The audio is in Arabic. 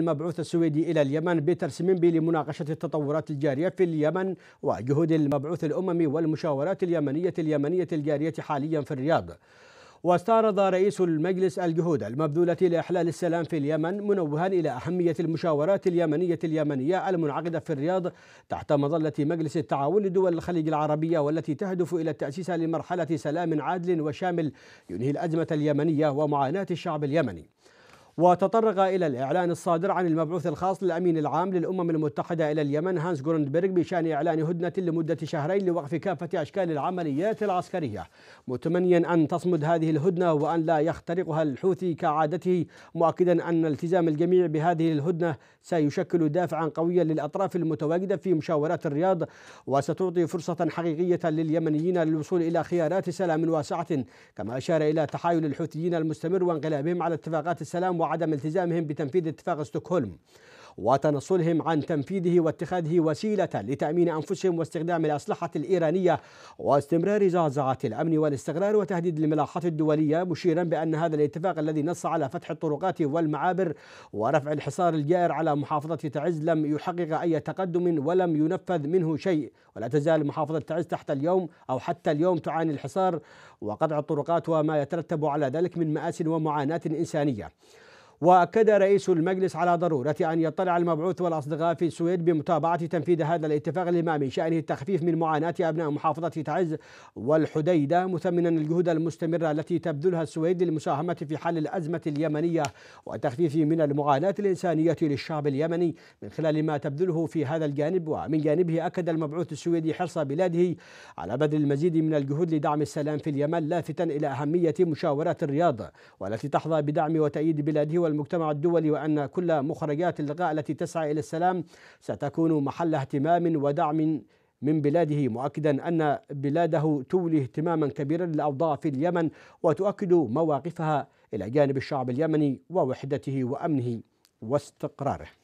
المبعوث السويدي إلى اليمن بيتر سمينبي لمناقشة التطورات الجارية في اليمن وجهود المبعوث الأممي والمشاورات اليمنية اليمنية الجارية حاليا في الرياض واستعرض رئيس المجلس الجهود المبذولة لإحلال السلام في اليمن منوها إلى أهمية المشاورات اليمنية اليمنية المنعقدة في الرياض تحت مظلة مجلس التعاون لدول الخليج العربية والتي تهدف إلى التأسيس لمرحلة سلام عادل وشامل ينهي الأزمة اليمنية ومعاناة الشعب اليمني وتطرق إلى الإعلان الصادر عن المبعوث الخاص للأمين العام للأمم المتحدة إلى اليمن هانس جورنبرغ بشأن إعلان هدنة لمدة شهرين لوقف كافة أشكال العمليات العسكرية متمنيا أن تصمد هذه الهدنة وأن لا يخترقها الحوثي كعادته مؤكدا أن التزام الجميع بهذه الهدنة سيشكل دافعا قويا للأطراف المتواجدة في مشاورات الرياض وستعطي فرصة حقيقية لليمنيين للوصول إلى خيارات سلام واسعة كما أشار إلى تحايل الحوثيين المستمر وانقلابهم على اتفاقات السلام وعدم التزامهم بتنفيذ اتفاق ستوكهولم وتنصلهم عن تنفيذه واتخاذه وسيلة لتأمين أنفسهم واستخدام الأسلحة الإيرانية واستمرار زعزعة الأمن والاستقرار وتهديد الملاحات الدولية مشيرا بأن هذا الاتفاق الذي نص على فتح الطرقات والمعابر ورفع الحصار الجائر على محافظة تعز لم يحقق أي تقدم ولم ينفذ منه شيء ولا تزال محافظة تعز تحت اليوم أو حتى اليوم تعاني الحصار وقطع الطرقات وما يترتب على ذلك من مآس ومعاناة إنسانية واكد رئيس المجلس على ضروره ان يطلع المبعوث والاصدقاء في السويد بمتابعه تنفيذ هذا الاتفاق لما من شانه التخفيف من معاناه ابناء محافظه تعز والحديده مثمنا الجهود المستمره التي تبذلها السويد للمساهمه في حل الازمه اليمنيه وتخفيف من المعاناه الانسانيه للشعب اليمني من خلال ما تبذله في هذا الجانب ومن جانبه اكد المبعوث السويدي حرص بلاده على بذل المزيد من الجهود لدعم السلام في اليمن لافتا الى اهميه مشاوره الرياض والتي تحظى بدعم وتأييد بلاده المجتمع الدولي وأن كل مخرجات اللقاء التي تسعى إلى السلام ستكون محل اهتمام ودعم من بلاده مؤكدا أن بلاده تولي اهتماما كبيرا للأوضاع في اليمن وتؤكد مواقفها إلى جانب الشعب اليمني ووحدته وأمنه واستقراره